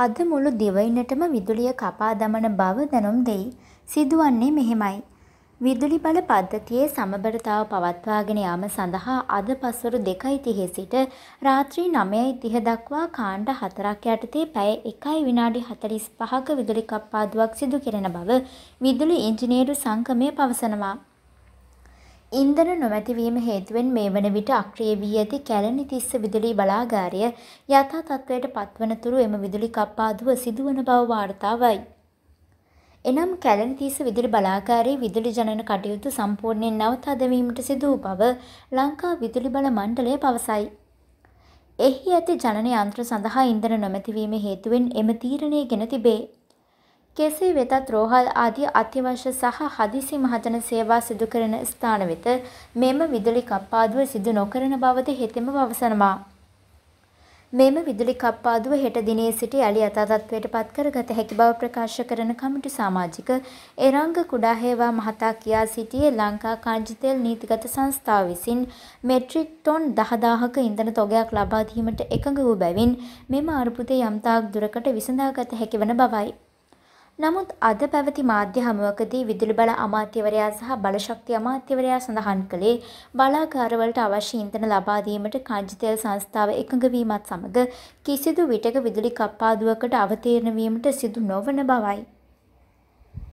අද මුළු දිවයිනටම විදුලිය කපා දමන බව දැනුම් දෙයි. සිදුවන්නේ මෙහෙමයි. විදුලි බල පද්ධතියේ සමබරතාව පවත්වාගෙන යාම සඳහා අද පස්වරු 2:30 සිට රාත්‍රී 9:30 දක්වා කාණ්ඩ 4ක් යටතේ පැය 1 විනාඩි 45ක විදුලි කප්පාදුවක් සිදු කෙරෙන බව විදුලි ඉංජිනේරු සංගමය පවසනවා. ඉන්ධන නොමැතිවීම හේතුවෙන් මේ වන විට අක්‍රිය වී ඇති කැලණි තිස්ස විදුලි බලාගාරය යථා තත්ත්වයට පත්වන තුරු එම විදුලි කප්පාදුව සිදුවන බව වාර්තාවයි. එනම් කැලණි තිස්ස විදුලි බලාගාරයේ විදුලි ජනන කටයුතු සම්පූර්ණයෙන් නවතදවීමට සිදු වූ බව ලංකා විදුලි බල මණ්ඩලය පවසයි. එහි ඇති ජනන යන්ත්‍ර සඳහා ඉන්ධන නොමැතිවීම හේතුවෙන් එම තීරණය ගෙන තිබේ. කෙසේ වෙතත් රෝහල් ආදී අත්‍යවශ්‍ය සහ හදිසි මහජන සේවා සිදු කරන ස්ථාන වෙත මෙම විදුලි කප්පාදුව සිදු නොකරන බවද හෙතෙම පවසනවා. මෙම විදුලි කප්පාදුව හෙට දිනේ සිට යළි යථාතත්වයට පත් කරගත හැකි බව ප්‍රකාශ කරන කමිටු සමාජික එරංග කුඩාහේවා මහතා කියා සිටියේ ලංකා කාංජිතෙල් නීතිගත සංස්ථාව විසින් මෙට්‍රික් ටොන් 10000ක ඉන්ධන තොගයක් ලබා දීමට එකඟ වූ බැවින් මෙම අර්බුදය යම්තාක් දුරකට විසඳාගත හැකි වන බවයි. නමුත් අද පැවති මාධ්‍ය හමුවකදී විදුලි බල අමාත්‍යවරයා සහ බලශක්ති අමාත්‍යවරයා සඳහන් කළේ බලාගාරවලට අවශ්‍ය ඉන්ධන ලබා දීමට කංජිතෙල් සංස්ථාව එකඟ වීමත් සමග කිසිදු විටක විදුලි කප්පාදුවකට අවතීර්ණ වීමට සිදු නොවන බවයි.